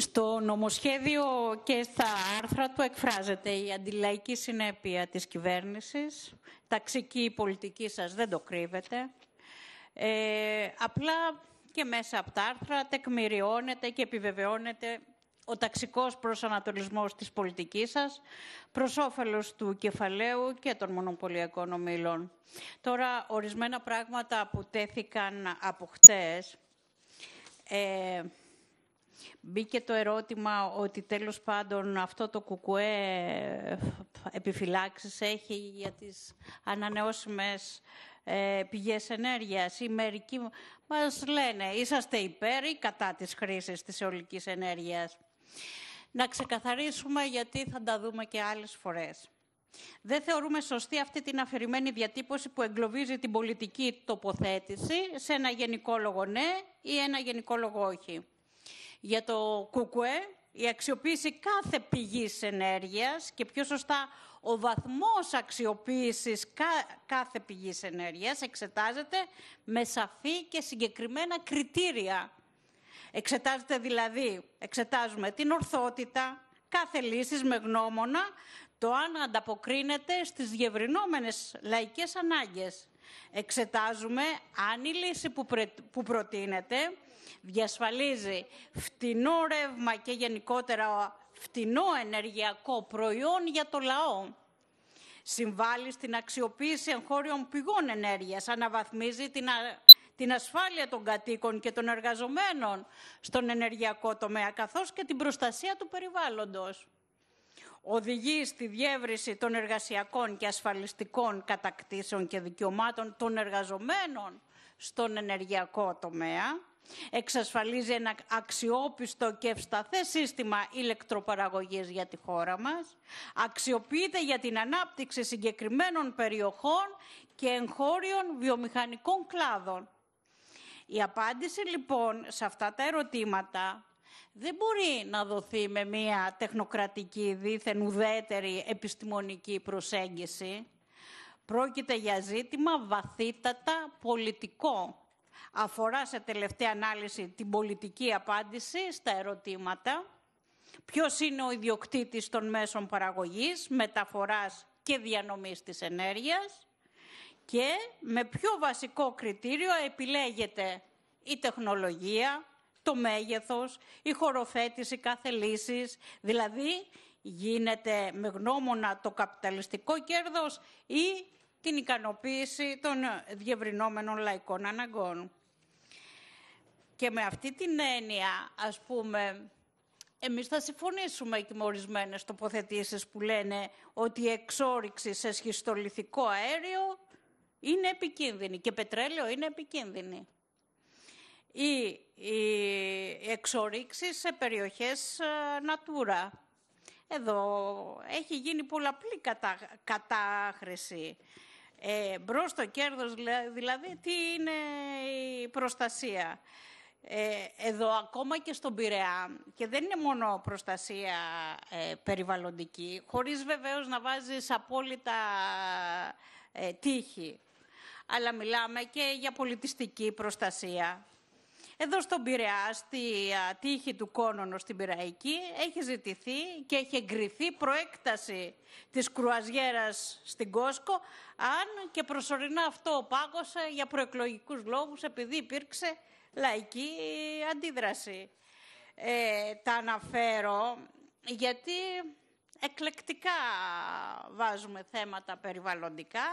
Στο νομοσχέδιο και στα άρθρα του εκφράζεται η αντιλαϊκή συνέπεια της κυβέρνησης. Ταξική πολιτική σας δεν το κρύβεται. Ε, απλά και μέσα από τα άρθρα τεκμηριώνεται και επιβεβαιώνεται ο ταξικός προσανατολισμός της πολιτικής σας προς όφελος του κεφαλαίου και των μονοπωλιακών ομίλων. Τώρα, ορισμένα πράγματα που τέθηκαν από χτες... Ε, Μπήκε το ερώτημα ότι τέλος πάντων αυτό το κουκουέ επιφυλάξεις έχει για τις ανανεώσιμες ε, πηγές ενέργειας. Οι μερικοί μας λένε είσαστε υπέρ ή κατά της χρήσης της ολικής ενέργειας. Να ξεκαθαρίσουμε γιατί θα τα δούμε και άλλες φορές. Δεν θεωρούμε σωστή αυτή την αφηρημένη διατύπωση που εγκλωβίζει την πολιτική τοποθέτηση σε ένα γενικό λόγο ναι ή ένα γενικό λόγο όχι για το ΚΚΕ, η αξιοποίηση κάθε πηγής ενέργειας και πιο σωστά ο βαθμός αξιοποίησης κάθε πηγής ενέργειας εξετάζεται με σαφή και συγκεκριμένα κριτήρια. Εξετάζεται δηλαδή, εξετάζουμε την ορθότητα κάθε λύσης με γνώμονα το αν ανταποκρίνεται στις διευρυνόμενες λαϊκές ανάγκες. Εξετάζουμε αν η λύση που προτείνεται διασφαλίζει φτηνό ρεύμα και γενικότερα φτηνό ενεργειακό προϊόν για το λαό. Συμβάλλει στην αξιοποίηση εγχώριων πηγών ενέργειας, αναβαθμίζει την, την ασφάλεια των κατοίκων και των εργαζομένων στον ενεργειακό τομέα, καθώς και την προστασία του περιβάλλοντος οδηγεί στη διεύρυνση των εργασιακών και ασφαλιστικών κατακτήσεων και δικαιωμάτων των εργαζομένων στον ενεργειακό τομέα, Εξασφαλίζει ένα αξιόπιστο και ευσταθέ σύστημα ηλεκτροπαραγωγής για τη χώρα μας. Αξιοποιείται για την ανάπτυξη συγκεκριμένων περιοχών και εγχώριων βιομηχανικών κλάδων. Η απάντηση λοιπόν σε αυτά τα ερωτήματα δεν μπορεί να δοθεί με μια τεχνοκρατική δίθεν ουδέτερη επιστημονική προσέγγιση. Πρόκειται για ζήτημα βαθύτατα πολιτικό αφορά σε τελευταία ανάλυση την πολιτική απάντηση στα ερωτήματα. Ποιος είναι ο ιδιοκτήτης των μέσων παραγωγής, μεταφοράς και διανομής της ενέργειας και με ποιο βασικό κριτήριο επιλέγεται η τεχνολογία, το μέγεθος, η χωροθέτηση κάθε λύσης, δηλαδή γίνεται με γνώμονα το καπιταλιστικό κέρδος ή την ικανοποίηση των διευρυνόμενων λαϊκών αναγκών. Και με αυτή την έννοια, ας πούμε, εμείς θα συμφωνήσουμε και με ορισμένες τοποθετήσεις που λένε ότι η εξόριξη σε σχιστολιθικό αέριο είναι επικίνδυνη και πετρέλαιο είναι επικίνδυνη. Ή η εξορίξεις σε περιοχές Natura. Εδώ έχει γίνει πολλαπλή κατά, κατάχρηση. Ε, μπρος στο κέρδος δηλαδή, τι είναι η προστασία. Ε, εδώ ακόμα και στον Πειραιά, και δεν είναι μόνο προστασία ε, περιβαλλοντική, χωρίς βεβαίως να βάζεις απόλυτα ε, τύχη, αλλά μιλάμε και για πολιτιστική προστασία. Εδώ στον Πειραιά, στη τύχη του Κόνονο στην Πειραϊκή, έχει ζητηθεί και έχει εγκριθεί προέκταση της κρουαζιέρας στην Κόσκο, αν και προσωρινά αυτό πάγωσε για προεκλογικούς λόγους, επειδή υπήρξε λαϊκή αντίδραση. Ε, τα αναφέρω γιατί εκλεκτικά βάζουμε θέματα περιβαλλοντικά,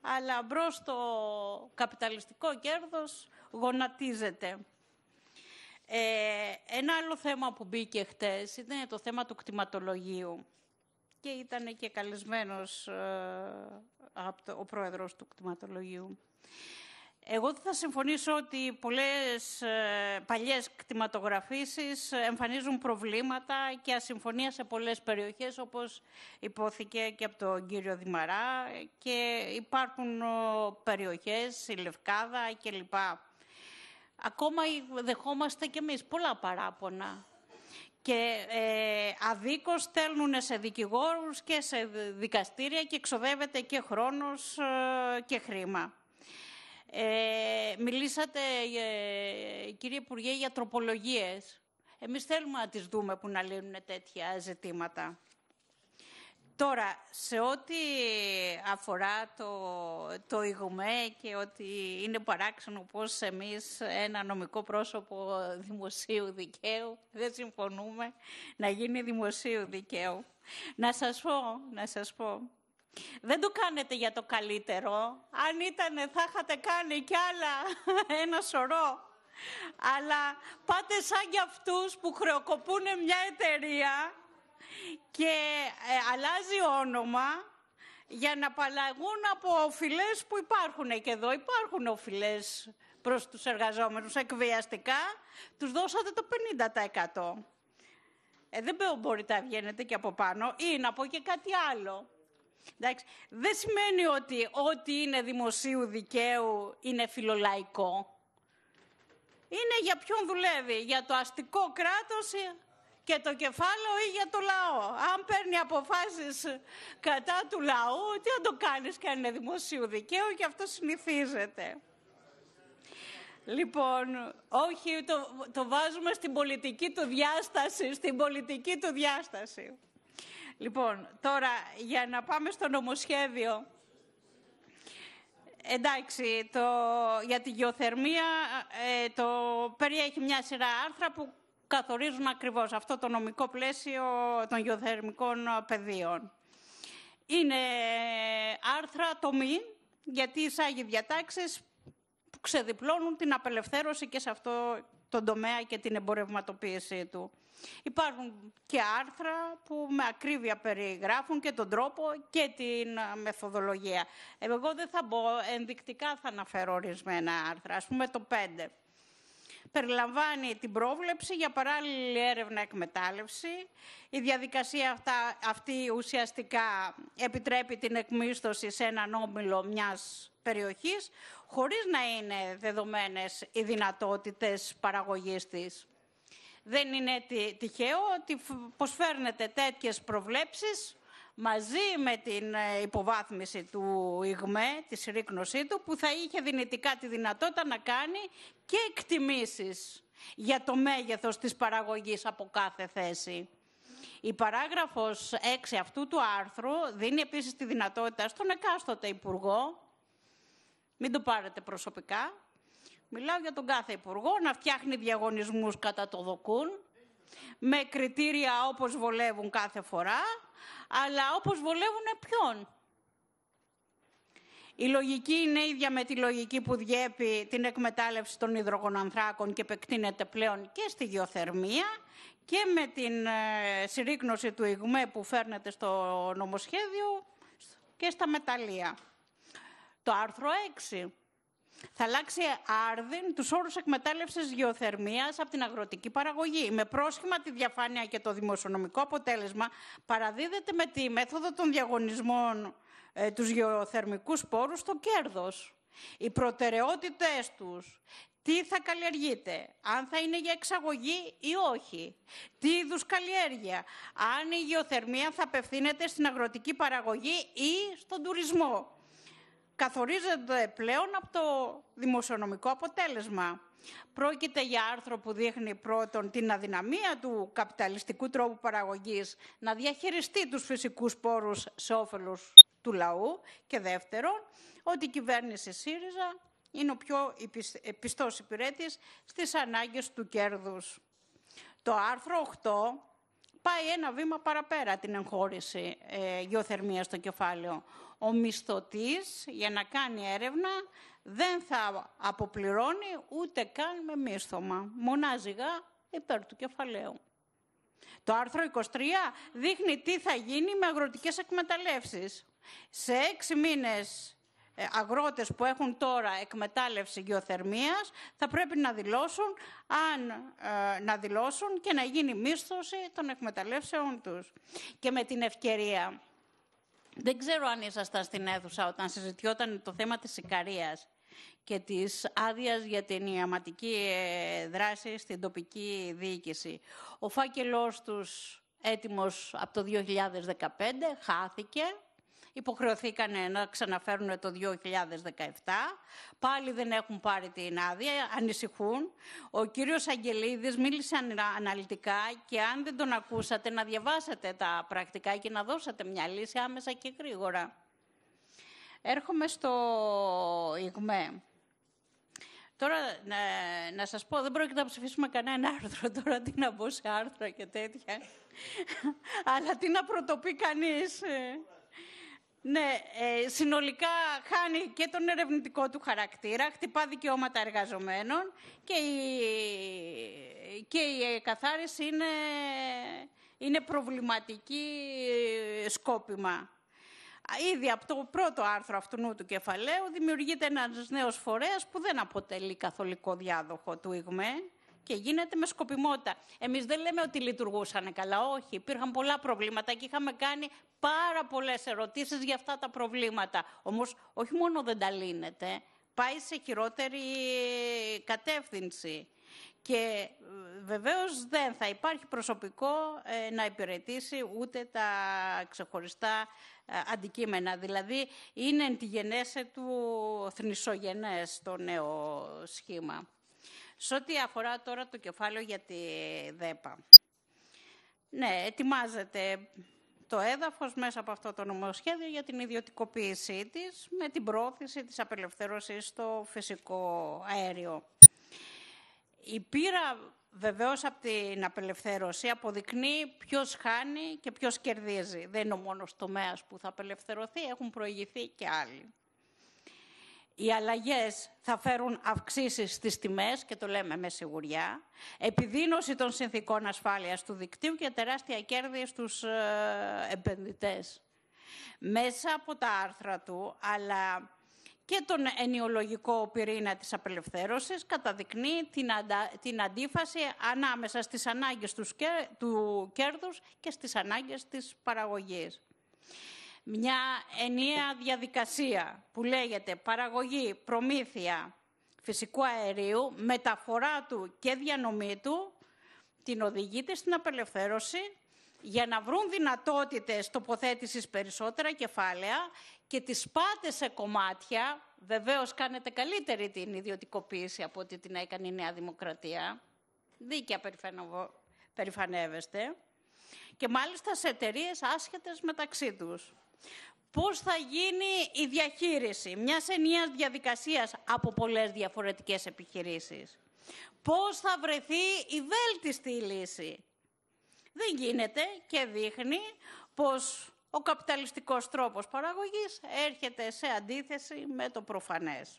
αλλά μπρος στο καπιταλιστικό κέρδος γονατίζεται. Ε, ένα άλλο θέμα που μπήκε χτες ήταν το θέμα του κτηματολογίου και ήταν και καλεσμένος ε, από ο πρόεδρος του κτηματολογίου. Εγώ θα συμφωνήσω ότι πολλές ε, παλιές κτηματογραφήσεις εμφανίζουν προβλήματα και ασυμφωνία σε πολλές περιοχές, όπως υπόθηκε και από τον κύριο Δημαρά, και υπάρχουν ε, περιοχές, η Λευκάδα κλπ Ακόμα δεχόμαστε κι εμείς πολλά παράπονα. Και ε, αδίκως στέλνουν σε δικηγόρους και σε δικαστήρια και εξοδεύεται και χρόνος ε, και χρήμα. Ε, μιλήσατε, ε, κύριε Υπουργέ, για τροπολογίες. Εμείς θέλουμε να τις δούμε που να λύνουν τέτοια ζητήματα. Τώρα, σε ό,τι αφορά το, το και ότι είναι παράξενο πώς εμείς ένα νομικό πρόσωπο δημοσίου δικαίου, δεν συμφωνούμε να γίνει δημοσίου δικαίου. Να σας πω, να σας πω, δεν το κάνετε για το καλύτερο. Αν ήταν, θα είχατε κάνει κι άλλα ένα σωρό. Αλλά πάτε σαν για αυτούς που χρεοκοπούν μια εταιρεία και ε, αλλάζει όνομα για να απαλλαγούν από οφειλές που υπάρχουν και εδώ. Υπάρχουν οφειλές προς τους εργαζόμενους εκβιαστικά. Τους δώσατε το 50%. Ε, δεν μπορείτε να βγαίνετε και από πάνω. Ή να πω και κάτι άλλο. δεν σημαίνει ότι ό,τι είναι δημοσίου δικαίου είναι φιλολαϊκό. Είναι για ποιον δουλεύει, για το αστικό κράτος και το κεφάλαιο ή για το λαό. Αν παίρνει αποφάσεις κατά του λαού, τι να το κάνεις και αν είναι δημοσίου δικαίου και αυτό συνηθίζεται. Λοιπόν, όχι, το, το βάζουμε στην πολιτική του διάσταση, στην πολιτική του διάσταση. Λοιπόν, τώρα για να πάμε στο νομοσχέδιο. Εντάξει, το, για τη γεωθερμία ε, το περιέχει μια σειρά άρθρα που καθορίζουν ακριβώς αυτό το νομικό πλαίσιο των γεωθερμικών πεδίων. Είναι ε, άρθρα τομή, γιατί εισάγει διατάξεις που ξεδιπλώνουν την απελευθέρωση και σε αυτό τον τομέα και την εμπορευματοποίησή του. Υπάρχουν και άρθρα που με ακρίβεια περιγράφουν και τον τρόπο και την ε, μεθοδολογία. Εγώ δεν θα μπω, ενδεικτικά θα αναφέρω ορισμένα άρθρα, ας πούμε το 5 περιλαμβάνει την πρόβλεψη για παράλληλη έρευνα εκμετάλλευση. Η διαδικασία αυτά, αυτή ουσιαστικά επιτρέπει την εκμίσθωση σε έναν όμιλο μιας περιοχής, χωρίς να είναι δεδομένες οι δυνατότητες παραγωγής της. Δεν είναι τυχαίο ότι προσφέρνετε τέτοιες προβλέψεις μαζί με την ε, υποβάθμιση του ΙΓΜΕ, της συρρήκνωσή του, που θα είχε δυνητικά τη δυνατότητα να κάνει και εκτιμήσεις για το μέγεθος της παραγωγής από κάθε θέση. Η παράγραφος 6 αυτού του άρθρου δίνει επίσης τη δυνατότητα στον εκάστοτε υπουργό, μην το πάρετε προσωπικά, μιλάω για τον κάθε υπουργό, να φτιάχνει διαγωνισμούς κατά το δοκούν, με κριτήρια όπως βολεύουν κάθε φορά, αλλά όπως βολεύουν ποιον. Η λογική είναι ίδια με τη λογική που διέπει την εκμετάλλευση των υδρογονανθράκων και επεκτείνεται πλέον και στη γεωθερμία και με την ε, συρρήκνωση του ΙΓΜΕ που φέρνεται στο νομοσχέδιο και στα μεταλλεία. Το άρθρο 6 θα αλλάξει άρδιν τους όρους εκμετάλλευσης γεωθερμίας από την αγροτική παραγωγή. Με πρόσχημα τη διαφάνεια και το δημοσιονομικό αποτέλεσμα, παραδίδεται με τη μέθοδο των διαγωνισμών ε, τους γεωθερμικούς πόρους το κέρδος. Οι προτεραιότητες τους, τι θα καλλιεργείται, αν θα είναι για εξαγωγή ή όχι, τι είδους καλλιέργεια, αν η γεωθερμία θα απευθύνεται στην αγροτική παραγωγή ή στον τουρισμό καθορίζεται πλέον από το δημοσιονομικό αποτέλεσμα. Πρόκειται για άρθρο που δείχνει πρώτον την αδυναμία του καπιταλιστικού τρόπου παραγωγής να διαχειριστεί τους φυσικούς πόρους σε όφελος του λαού και δεύτερον ότι η κυβέρνηση ΣΥΡΙΖΑ είναι ο πιο πιστός υπηρέτης στις ανάγκες του κέρδους. Το άρθρο 8 πάει ένα βήμα παραπέρα την εγχώρηση ε, γεωθερμίας στο κεφάλαιο ο μισθωτής για να κάνει έρευνα δεν θα αποπληρώνει ούτε καν με μίσθωμα. Μονάζιγα υπέρ του κεφαλαίου. Το άρθρο 23 δείχνει τι θα γίνει με αγροτικές εκμεταλλεύσεις. Σε έξι μήνες ε, αγρότες που έχουν τώρα εκμετάλλευση γεωθερμίας θα πρέπει να δηλώσουν, αν, ε, να δηλώσουν και να γίνει μίσθωση των εκμεταλλεύσεων τους. Και με την ευκαιρία δεν ξέρω αν ήσασταν στην αίθουσα όταν συζητιόταν το θέμα της Ικαρίας και της άδειας για την ιαματική ε, δράση στην τοπική διοίκηση. Ο φάκελός τους έτοιμος από το 2015 χάθηκε υποχρεωθήκαν να ξαναφέρουν το 2017. Πάλι δεν έχουν πάρει την άδεια, ανησυχούν. Ο κύριος Αγγελίδης μίλησε αναλυτικά και αν δεν τον ακούσατε να διαβάσετε τα πρακτικά και να δώσετε μια λύση άμεσα και γρήγορα. Έρχομαι στο ΙΓΜΕ. Τώρα, να, ε, να σας πω, δεν πρόκειται να ψηφίσουμε κανένα άρθρο τώρα, τι να μπω σε άρθρα και τέτοια. Αλλά τι να πρωτοπεί κανείς. Ε. Ναι, ε, συνολικά χάνει και τον ερευνητικό του χαρακτήρα, χτυπά δικαιώματα εργαζομένων και η, και η ε, καθάριση είναι, προβληματική ε, σκόπιμα. Ήδη από το πρώτο άρθρο αυτού του κεφαλαίου δημιουργείται ένας νέος φορέας που δεν αποτελεί καθολικό διάδοχο του ΙΓΜΕ, και γίνεται με σκοπιμότητα. Εμείς δεν λέμε ότι λειτουργούσαν καλά. Όχι, υπήρχαν πολλά προβλήματα και είχαμε κάνει πάρα πολλές ερωτήσεις για αυτά τα προβλήματα. Όμως, όχι μόνο δεν τα λύνεται, πάει σε χειρότερη κατεύθυνση. Και ε, βεβαίως δεν θα υπάρχει προσωπικό ε, να υπηρετήσει ούτε τα ξεχωριστά ε, αντικείμενα. Δηλαδή είναι εν τη γενέσε του θνησογενές το νέο σχήμα. Σε ό,τι αφορά τώρα το κεφάλαιο για τη ΔΕΠΑ. Ναι, ετοιμάζεται το έδαφος μέσα από αυτό το νομοσχέδιο για την ιδιωτικοποίησή της με την πρόθεση της απελευθέρωσης στο φυσικό αέριο. Η πείρα βεβαίως από την απελευθέρωση αποδεικνύει ποιος χάνει και ποιος κερδίζει. Δεν είναι ο μόνος τομέας που θα απελευθερωθεί, έχουν προηγηθεί και άλλοι. Οι αλλαγές θα φέρουν αυξήσεις στις τιμές, και το λέμε με σιγουριά, επιδείνωση των συνθήκων ασφάλειας του δικτύου και τεράστια κέρδη στους ε, επενδυτές. Μέσα από τα άρθρα του, αλλά και τον ενιολογικό πυρήνα της απελευθέρωσης καταδεικνύει την, αντίφαση ανάμεσα στις ανάγκες τους, του κέρδους και στις ανάγκες της παραγωγής μια ενιαία διαδικασία που λέγεται παραγωγή, προμήθεια φυσικού αερίου, μεταφορά του και διανομή του, την οδηγείται στην απελευθέρωση για να βρουν δυνατότητες τοποθέτησης περισσότερα κεφάλαια και τις πάτε σε κομμάτια, βεβαίως κάνετε καλύτερη την ιδιωτικοποίηση από ό,τι την έκανε η Νέα Δημοκρατία, δίκαια περηφανεύεστε, και μάλιστα σε εταιρείες άσχετες μεταξύ τους. Πώς θα γίνει η διαχείριση μιας ενιαίας διαδικασίας από πολλές διαφορετικές επιχειρήσεις. Πώς θα βρεθεί η βέλτιστη λύση. Δεν γίνεται και δείχνει πως ο καπιταλιστικός τρόπος παραγωγής έρχεται σε αντίθεση με το προφανές.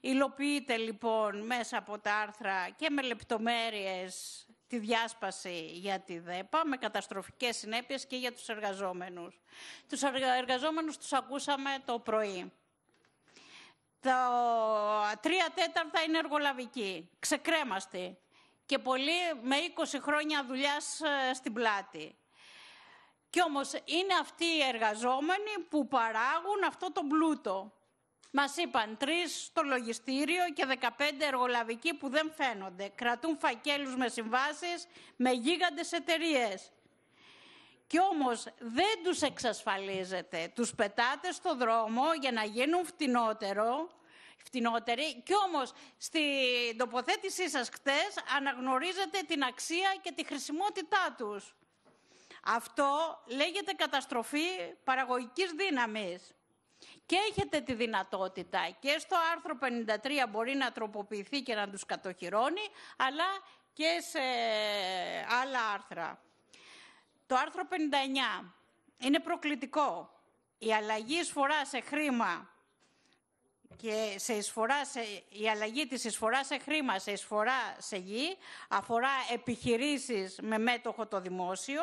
Υλοποιείται λοιπόν μέσα από τα άρθρα και με λεπτομέρειες τη διάσπαση για τη ΔΕΠΑ με καταστροφικές συνέπειες και για τους εργαζόμενους. Τους εργαζόμενους τους ακούσαμε το πρωί. Τα τρία τέταρτα είναι εργολαβικοί, ξεκρέμαστοι και πολύ με 20 χρόνια δουλειάς ε, στην πλάτη. Κι όμως είναι αυτοί οι εργαζόμενοι που παράγουν αυτό το πλούτο. Μας είπαν τρεις στο λογιστήριο και 15 εργολαβικοί που δεν φαίνονται. Κρατούν φακέλους με συμβάσεις με γίγαντες εταιρείες. Κι όμως δεν τους εξασφαλίζεται. Τους πετάτε στο δρόμο για να γίνουν φτηνότερο, φτηνότεροι. Κι όμως στην τοποθέτησή σας χτες αναγνωρίζετε την αξία και τη χρησιμότητά τους. Αυτό λέγεται καταστροφή παραγωγικής δύναμης και έχετε τη δυνατότητα και στο άρθρο 53 μπορεί να τροποποιηθεί και να τους κατοχυρώνει, αλλά και σε άλλα άρθρα. Το άρθρο 59 είναι προκλητικό. Η αλλαγή εισφορά σε χρήμα και σε εισφορά η αλλαγή της εισφοράς σε χρήμα σε εισφορά σε γη αφορά επιχειρήσεις με μέτοχο το δημόσιο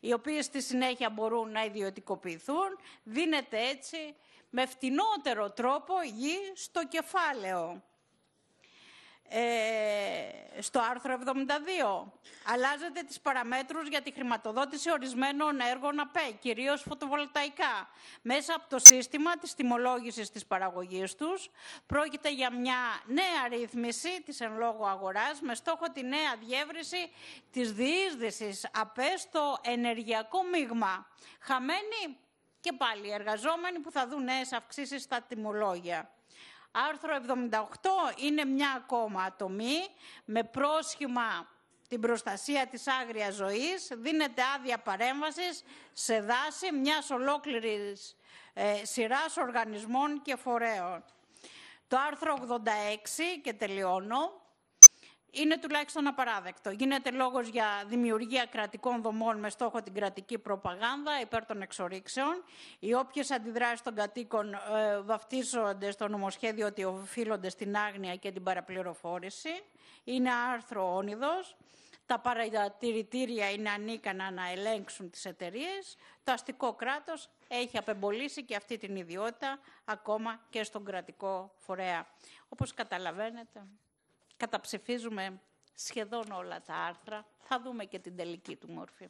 οι οποίες στη συνέχεια μπορούν να ιδιωτικοποιηθούν, δίνεται έτσι με φτηνότερο τρόπο γη στο κεφάλαιο ε, στο άρθρο 72. Αλλάζεται τις παραμέτρους για τη χρηματοδότηση ορισμένων έργων ΑΠΕ, κυρίως φωτοβολταϊκά. Μέσα από το σύστημα της τιμολόγησης της παραγωγής τους, πρόκειται για μια νέα ρύθμιση της εν λόγω αγοράς, με στόχο τη νέα διεύρυνση της διείσδυσης ΑΠΕ στο ενεργειακό μείγμα. Χαμένοι και πάλι οι εργαζόμενοι που θα δουν νέες αυξήσεις στα τιμολόγια. Άρθρο 78 είναι μια ακόμα ατομή με πρόσχημα την προστασία της άγριας ζωής, δίνεται άδεια παρέμβασης σε δάση μιας ολόκληρης ε, σειράς οργανισμών και φορέων. Το άρθρο 86, και τελειώνω, είναι τουλάχιστον απαράδεκτο. Γίνεται λόγος για δημιουργία κρατικών δομών με στόχο την κρατική προπαγάνδα υπέρ των εξορίξεων. Οι οποίε αντιδράσεις των κατοίκων ε, βαφτίζονται στο νομοσχέδιο ότι οφείλονται στην άγνοια και την παραπληροφόρηση. Είναι άρθρο όνειδος. Τα παρατηρητήρια είναι ανίκανα να ελέγξουν τις εταιρείες. Το αστικό κράτος έχει απεμπολίσει και αυτή την ιδιότητα ακόμα και στον κρατικό φορέα. Όπως καταλαβαίνετε καταψηφίζουμε σχεδόν όλα τα άρθρα. Θα δούμε και την τελική του μόρφη.